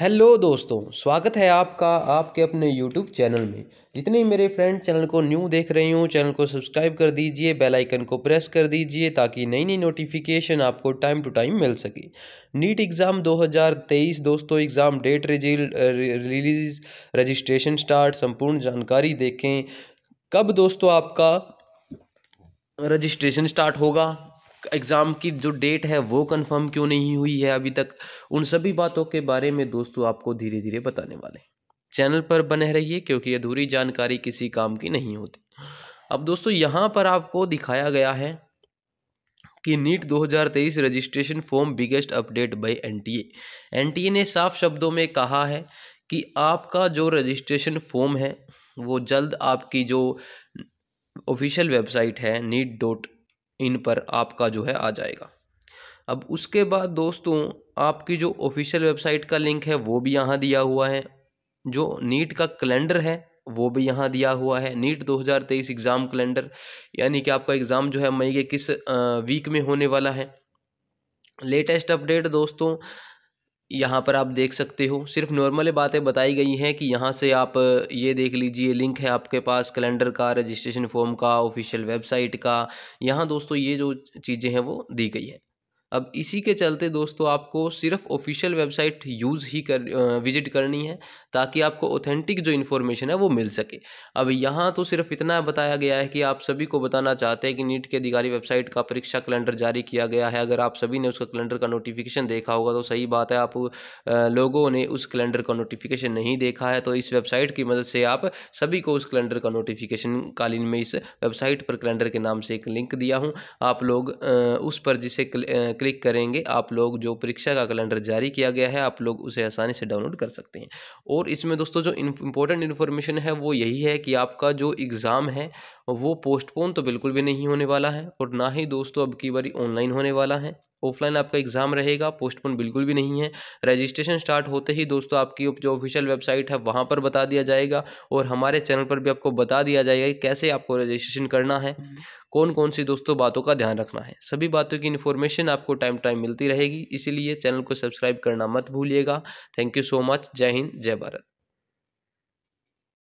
Hello दोस्तों स्वागत है आपका आपके अपने यूट्यूब चैनल में जितने मेरे फ्रेंड चैनल को न्यू देख रहे हो चैनल को सब्सक्राइब कर दीजिए बेल आइकन को प्रेस कर दीजिए ताकि नई नई नोटिफिकेशन आपको टाइम टू टाइम मिल सके नीट एग्ज़ाम 2023 दोस्तों एग्ज़ाम डेट रिजिल रिलीज रजिस्ट्रेशन स्टार्ट संपूर्ण जानकारी देखें कब दोस्तों आपका रजिस्ट्रेशन स्टार्ट होगा एग्ज़ाम की जो डेट है वो कंफर्म क्यों नहीं हुई है अभी तक उन सभी बातों के बारे में दोस्तों आपको धीरे धीरे बताने वाले हैं चैनल पर बने रहिए क्योंकि अधूरी जानकारी किसी काम की नहीं होती अब दोस्तों यहाँ पर आपको दिखाया गया है कि NEET 2023 registration form biggest update by NTA NTA ने साफ शब्दों में कहा है कि आपका जो रजिस्ट्रेशन फॉर्म है वो जल्द आपकी जो ऑफिशियल वेबसाइट है नीट डॉट इन पर आपका जो है आ जाएगा अब उसके बाद दोस्तों आपकी जो ऑफिशियल वेबसाइट का लिंक है वो भी यहाँ दिया हुआ है जो नीट का कैलेंडर है वो भी यहाँ दिया हुआ है नीट 2023 एग्ज़ाम कैलेंडर यानी कि आपका एग्ज़ाम जो है मई के किस वीक में होने वाला है लेटेस्ट अपडेट दोस्तों यहाँ पर आप देख सकते हो सिर्फ नॉर्मल बातें बताई गई हैं कि यहाँ से आप ये देख लीजिए लिंक है आपके पास कैलेंडर का रजिस्ट्रेशन फॉर्म का ऑफिशियल वेबसाइट का यहाँ दोस्तों ये जो चीज़ें हैं वो दी गई है अब इसी के चलते दोस्तों आपको सिर्फ ऑफिशियल वेबसाइट यूज़ ही कर विजिट करनी है ताकि आपको ऑथेंटिक जो इन्फॉर्मेशन है वो मिल सके अब यहाँ तो सिर्फ इतना बताया गया है कि आप सभी को बताना चाहते हैं कि नीट के अधिकारी वेबसाइट का परीक्षा कैलेंडर जारी किया गया है अगर आप सभी ने उसका कैलेंडर का नोटिफिकेशन देखा होगा तो सही बात है आप लोगों ने उस कैलेंडर का नोटिफिकेशन नहीं देखा है तो इस वेबसाइट की मदद से आप सभी को उस कैलेंडर का नोटिफिकेशन कालीन में इस वेबसाइट पर कैलेंडर के नाम से एक लिंक दिया हूँ आप लोग उस पर जिसे क्लिक करेंगे आप लोग जो परीक्षा का कैलेंडर जारी किया गया है आप लोग उसे आसानी से डाउनलोड कर सकते हैं और इसमें दोस्तों जो इंपॉर्टेंट इन्फॉर्मेशन है वो यही है कि आपका जो एग्ज़ाम है वो पोस्टपोन तो बिल्कुल भी नहीं होने वाला है और ना ही दोस्तों अब की बारी ऑनलाइन होने वाला है ऑफलाइन आपका एग्ज़ाम रहेगा पोस्टपोन बिल्कुल भी नहीं है रजिस्ट्रेशन स्टार्ट होते ही दोस्तों आपकी जो ऑफिशियल वेबसाइट है वहाँ पर बता दिया जाएगा और हमारे चैनल पर भी आपको बता दिया जाएगा कि कैसे आपको रजिस्ट्रेशन करना है हम्म। कौन कौन सी दोस्तों बातों का ध्यान रखना है सभी बातों की इन्फॉर्मेशन आपको टाइम टाइम मिलती रहेगी इसीलिए चैनल को सब्सक्राइब करना मत भूलिएगा थैंक यू सो मच जय हिंद जय भारत